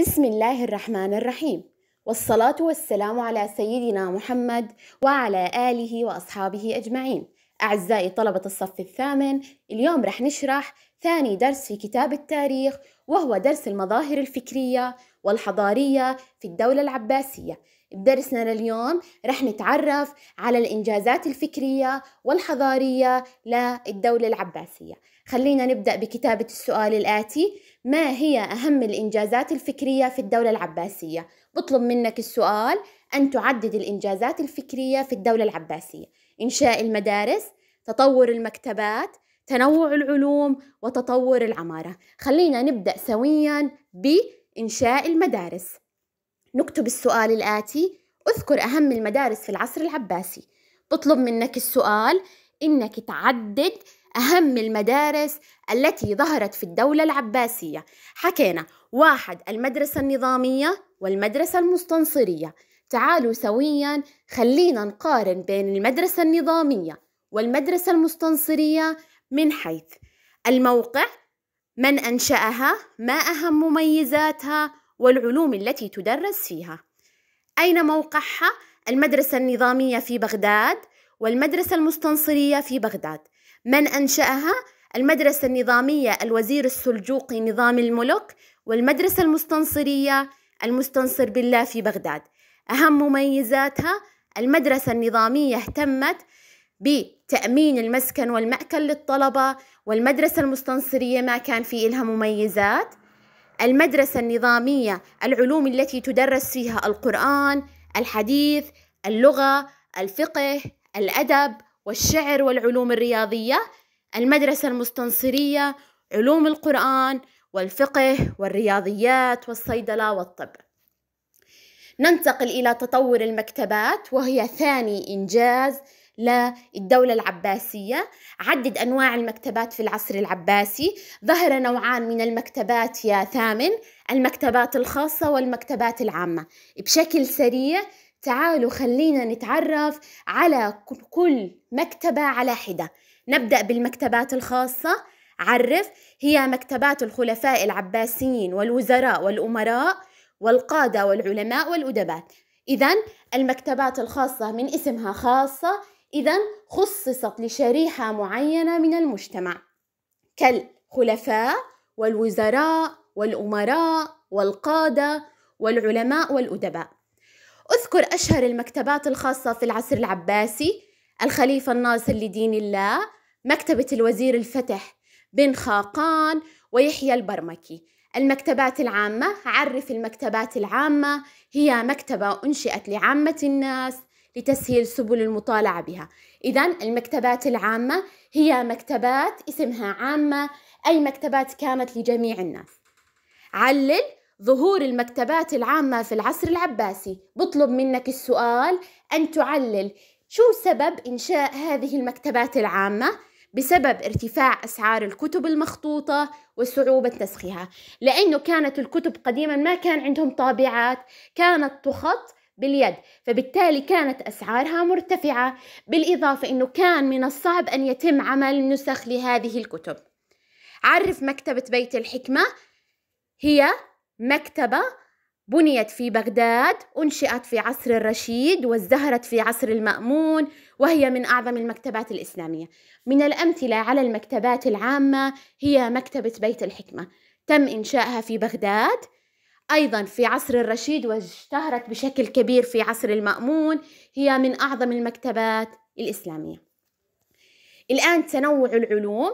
بسم الله الرحمن الرحيم والصلاة والسلام على سيدنا محمد وعلى آله وأصحابه أجمعين أعزائي طلبة الصف الثامن اليوم رح نشرح ثاني درس في كتاب التاريخ وهو درس المظاهر الفكرية والحضارية في الدولة العباسية بدرسنا لليوم رح نتعرف على الإنجازات الفكرية والحضارية للدولة العباسية خلينا نبدأ بكتابة السؤال الآتي ما هي أهم الإنجازات الفكرية في الدولة العباسية؟ بطلب منك السؤال أن تعدد الإنجازات الفكرية في الدولة العباسية إنشاء المدارس تطور المكتبات تنوع العلوم وتطور العمارة خلينا نبدأ سويا بإنشاء المدارس نكتب السؤال الآتي اذكر أهم المدارس في العصر العباسي بطلب منك السؤال إنك تعدد أهم المدارس التي ظهرت في الدولة العباسية حكينا واحد المدرسة النظامية والمدرسة المستنصرية تعالوا سويا خلينا نقارن بين المدرسة النظامية والمدرسة المستنصرية من حيث الموقع من أنشأها ما أهم مميزاتها والعلوم التي تدرس فيها أين موقعها؟ المدرسة النظامية في بغداد والمدرسة المستنصرية في بغداد من أنشأها؟ المدرسة النظامية الوزير السلجوقي نظام الملوك والمدرسة المستنصرية المستنصر بالله في بغداد أهم مميزاتها المدرسة النظامية اهتمت بتأمين المسكن والمأكل للطلبة والمدرسة المستنصرية ما كان في إلها مميزات المدرسة النظامية العلوم التي تدرس فيها القرآن الحديث اللغة الفقه الأدب والشعر والعلوم الرياضية المدرسة المستنصرية علوم القرآن والفقه والرياضيات والصيدلة والطب ننتقل إلى تطور المكتبات وهي ثاني إنجاز للدولة العباسية عدد أنواع المكتبات في العصر العباسي ظهر نوعان من المكتبات يا ثامن المكتبات الخاصة والمكتبات العامة بشكل سريع تعالوا خلينا نتعرف على كل مكتبة على حدة نبدأ بالمكتبات الخاصة عرف هي مكتبات الخلفاء العباسيين والوزراء والأمراء والقادة والعلماء والأدباء إذا المكتبات الخاصة من اسمها خاصة إذا خصصت لشريحة معينة من المجتمع كالخلفاء والوزراء والأمراء والقادة والعلماء والأدباء أذكر أشهر المكتبات الخاصة في العصر العباسي الخليفة الناصر لدين الله مكتبة الوزير الفتح بن خاقان ويحيى البرمكي المكتبات العامة عرف المكتبات العامة هي مكتبة أنشئت لعامة الناس لتسهيل سبل المطالعة بها إذا المكتبات العامة هي مكتبات اسمها عامة أي مكتبات كانت لجميع الناس علل ظهور المكتبات العامة في العصر العباسي بطلب منك السؤال أن تعلل شو سبب إنشاء هذه المكتبات العامة بسبب ارتفاع أسعار الكتب المخطوطة وصعوبة نسخها لأنه كانت الكتب قديما ما كان عندهم طابعات كانت تخط باليد فبالتالي كانت أسعارها مرتفعة بالإضافة أنه كان من الصعب أن يتم عمل نسخ لهذه الكتب عرف مكتبة بيت الحكمة هي مكتبة بنيت في بغداد أنشئت في عصر الرشيد وازدهرت في عصر المأمون وهي من أعظم المكتبات الإسلامية من الأمثلة على المكتبات العامة هي مكتبة بيت الحكمة تم إنشائها في بغداد أيضا في عصر الرشيد واشتهرت بشكل كبير في عصر المأمون هي من أعظم المكتبات الإسلامية الآن تنوع العلوم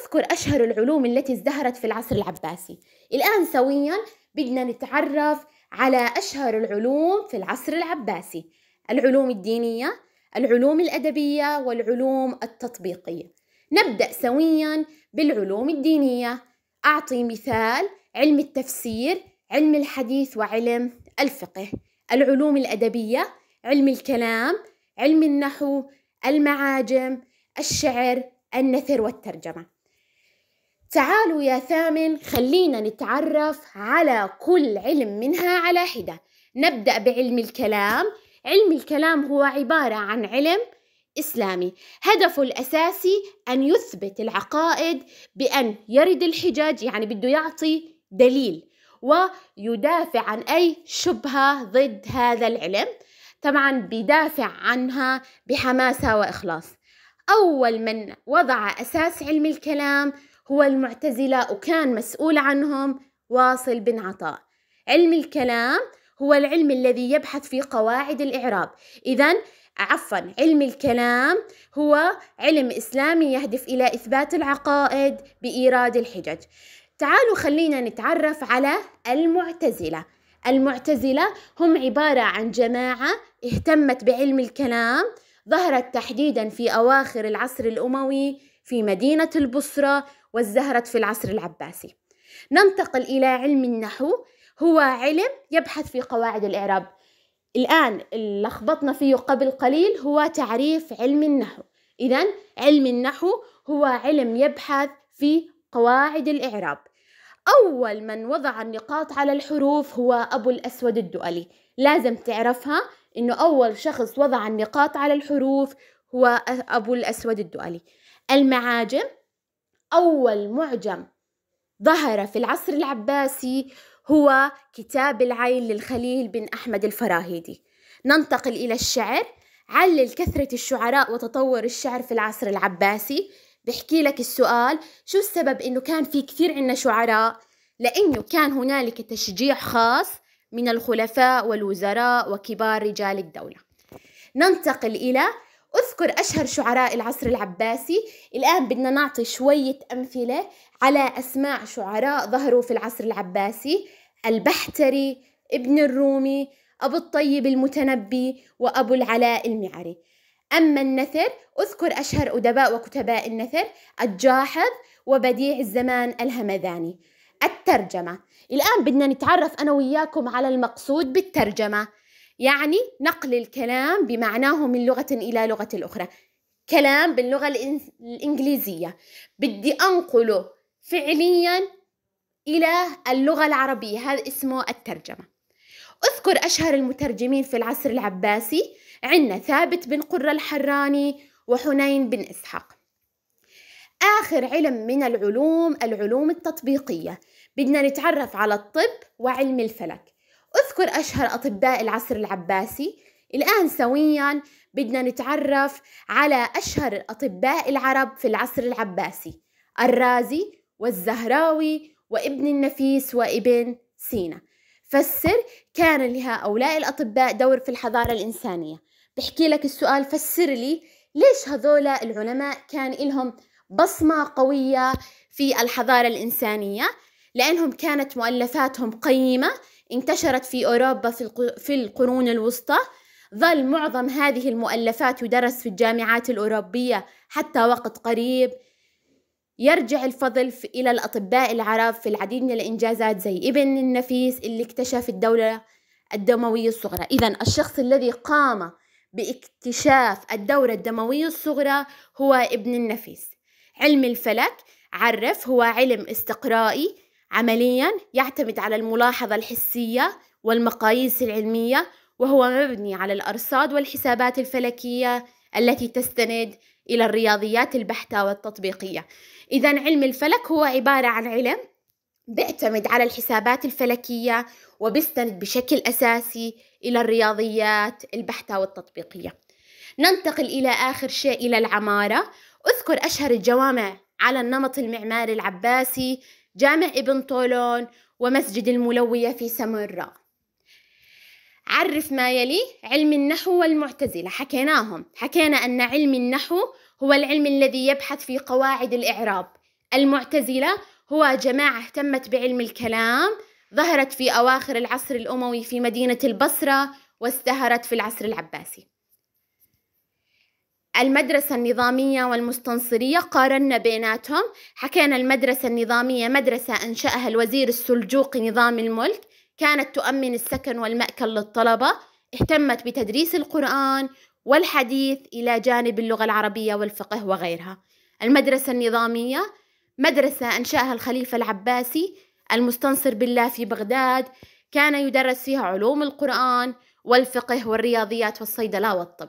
أذكر أشهر العلوم التي ازدهرت في العصر العباسي الآن سويا بدنا نتعرف على أشهر العلوم في العصر العباسي العلوم الدينية العلوم الأدبية والعلوم التطبيقية نبدأ سويا بالعلوم الدينية أعطي مثال علم التفسير علم الحديث وعلم الفقه العلوم الأدبية علم الكلام علم النحو المعاجم الشعر النثر والترجمه تعالوا يا ثامن خلينا نتعرف على كل علم منها على حدة نبدأ بعلم الكلام علم الكلام هو عبارة عن علم إسلامي هدفه الأساسي أن يثبت العقائد بأن يرد الحجج يعني بده يعطي دليل ويدافع عن أي شبهة ضد هذا العلم طبعا بدافع عنها بحماسة وإخلاص أول من وضع أساس علم الكلام هو المعتزلة وكان مسؤول عنهم واصل بن عطاء علم الكلام هو العلم الذي يبحث في قواعد الإعراب إذا عفوا علم الكلام هو علم إسلامي يهدف إلى إثبات العقائد بإيراد الحجج تعالوا خلينا نتعرف على المعتزلة المعتزلة هم عبارة عن جماعة اهتمت بعلم الكلام ظهرت تحديدا في أواخر العصر الأموي في مدينة البصرة وازدهرت في العصر العباسي ننتقل إلى علم النحو هو علم يبحث في قواعد الإعراب الآن اللي لخبطنا فيه قبل قليل هو تعريف علم النحو إذا علم النحو هو علم يبحث في قواعد الإعراب أول من وضع النقاط على الحروف هو أبو الأسود الدؤلي لازم تعرفها إنه أول شخص وضع النقاط على الحروف هو أبو الأسود الدؤلي المعاجم أول معجم ظهر في العصر العباسي هو كتاب العين للخليل بن أحمد الفراهيدي ننتقل إلى الشعر علل كثرة الشعراء وتطور الشعر في العصر العباسي بحكي لك السؤال شو السبب إنه كان في كثير عنا شعراء لأنه كان هنالك تشجيع خاص من الخلفاء والوزراء وكبار رجال الدولة ننتقل إلى أذكر أشهر شعراء العصر العباسي الآن بدنا نعطي شوية أمثلة على أسماء شعراء ظهروا في العصر العباسي البحتري ابن الرومي أبو الطيب المتنبي وأبو العلاء المعري أما النثر أذكر أشهر أدباء وكتباء النثر الجاحظ وبديع الزمان الهمذاني الترجمة الآن بدنا نتعرف أنا وياكم على المقصود بالترجمة يعني نقل الكلام بمعناه من لغة إلى لغة أخرى كلام باللغة الإنجليزية بدي أنقله فعليا إلى اللغة العربية هذا اسمه الترجمة أذكر أشهر المترجمين في العصر العباسي عندنا ثابت بن قرة الحراني وحنين بن إسحاق آخر علم من العلوم العلوم التطبيقية بدنا نتعرف على الطب وعلم الفلك أذكر أشهر أطباء العصر العباسي الآن سويا بدنا نتعرف على أشهر أطباء العرب في العصر العباسي الرازي والزهراوي وابن النفيس وابن سينا فسر كان لهؤلاء الأطباء دور في الحضارة الإنسانية بحكي لك السؤال فسر لي ليش هذول العلماء كان لهم بصمة قوية في الحضارة الإنسانية لأنهم كانت مؤلفاتهم قيمة انتشرت في أوروبا في القرون الوسطى ظل معظم هذه المؤلفات يدرس في الجامعات الأوروبية حتى وقت قريب يرجع الفضل إلى الأطباء العرب في العديد من الإنجازات زي ابن النفيس اللي اكتشف الدولة الدموية الصغرى إذا الشخص الذي قام باكتشاف الدورة الدموية الصغرى هو ابن النفيس علم الفلك عرف هو علم استقرائي عمليا يعتمد على الملاحظة الحسية والمقاييس العلمية وهو مبني على الأرصاد والحسابات الفلكية التي تستند إلى الرياضيات البحتة والتطبيقية إذا علم الفلك هو عبارة عن علم بيعتمد على الحسابات الفلكية وبيستند بشكل أساسي إلى الرياضيات البحتة والتطبيقية ننتقل إلى آخر شيء إلى العمارة أذكر أشهر الجوامع على النمط المعماري العباسي جامع ابن طولون ومسجد الملوية في سمراء عرف ما يلي علم النحو والمعتزلة حكيناهم حكينا أن علم النحو هو العلم الذي يبحث في قواعد الإعراب المعتزلة هو جماعة اهتمت بعلم الكلام ظهرت في أواخر العصر الأموي في مدينة البصرة واستهرت في العصر العباسي المدرسة النظامية والمستنصرية قارنا بيناتهم حكينا المدرسة النظامية مدرسة أنشأها الوزير السلجوقي نظام الملك كانت تؤمن السكن والمأكل للطلبة اهتمت بتدريس القرآن والحديث إلى جانب اللغة العربية والفقه وغيرها المدرسة النظامية مدرسة أنشأها الخليفة العباسي المستنصر بالله في بغداد كان يدرس فيها علوم القرآن والفقه والرياضيات والصيدلة والطب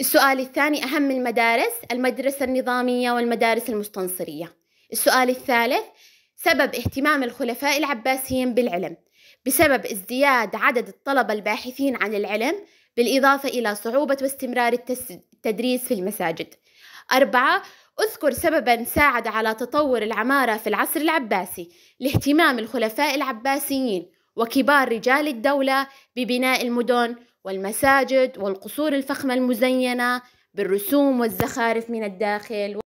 السؤال الثاني أهم المدارس المدرسة النظامية والمدارس المستنصرية السؤال الثالث سبب اهتمام الخلفاء العباسيين بالعلم بسبب ازدياد عدد الطلبة الباحثين عن العلم بالإضافة إلى صعوبة واستمرار التدريس في المساجد أربعة أذكر سببا ساعد على تطور العمارة في العصر العباسي لاهتمام الخلفاء العباسيين وكبار رجال الدولة ببناء المدن والمساجد والقصور الفخمة المزينة بالرسوم والزخارف من الداخل